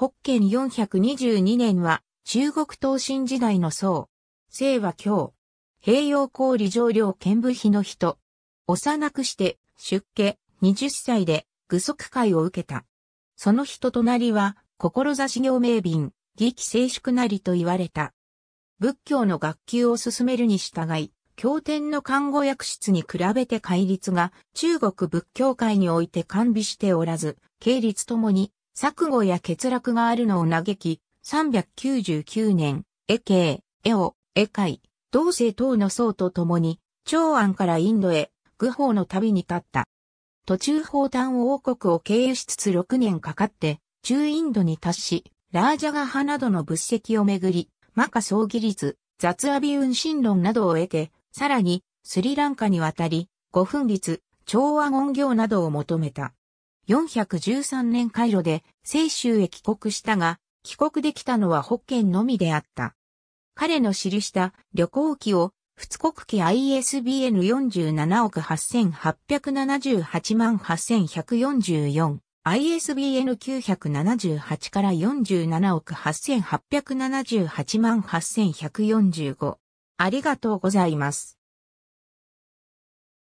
北建422年は中国東進時代の僧。姓は京。平洋光理上領見部費の人。幼くして出家20歳で具足会を受けた。その人となりは、志行名便、義気静粛なりと言われた。仏教の学級を進めるに従い、経典の看護薬室に比べて戒律が中国仏教界において完備しておらず、経律ともに錯誤や欠落があるのを嘆き、399年、絵形、絵を、絵会、同性等の僧と共に、長安からインドへ、愚法の旅に立った。途中法端王国を経由しつつ6年かかって、中インドに達し、ラージャガ派などの物石をめぐり、マカ葬儀律、雑阿ビ運神論などを得て、さらに、スリランカに渡り、五分律、調和音行などを求めた。413年回路で清州へ帰国したが、帰国できたのは北県のみであった。彼の記した旅行記を、仏国記 ISBN47 億8878万8144。ISBN 978から47億8878万8145。ありがとうございます。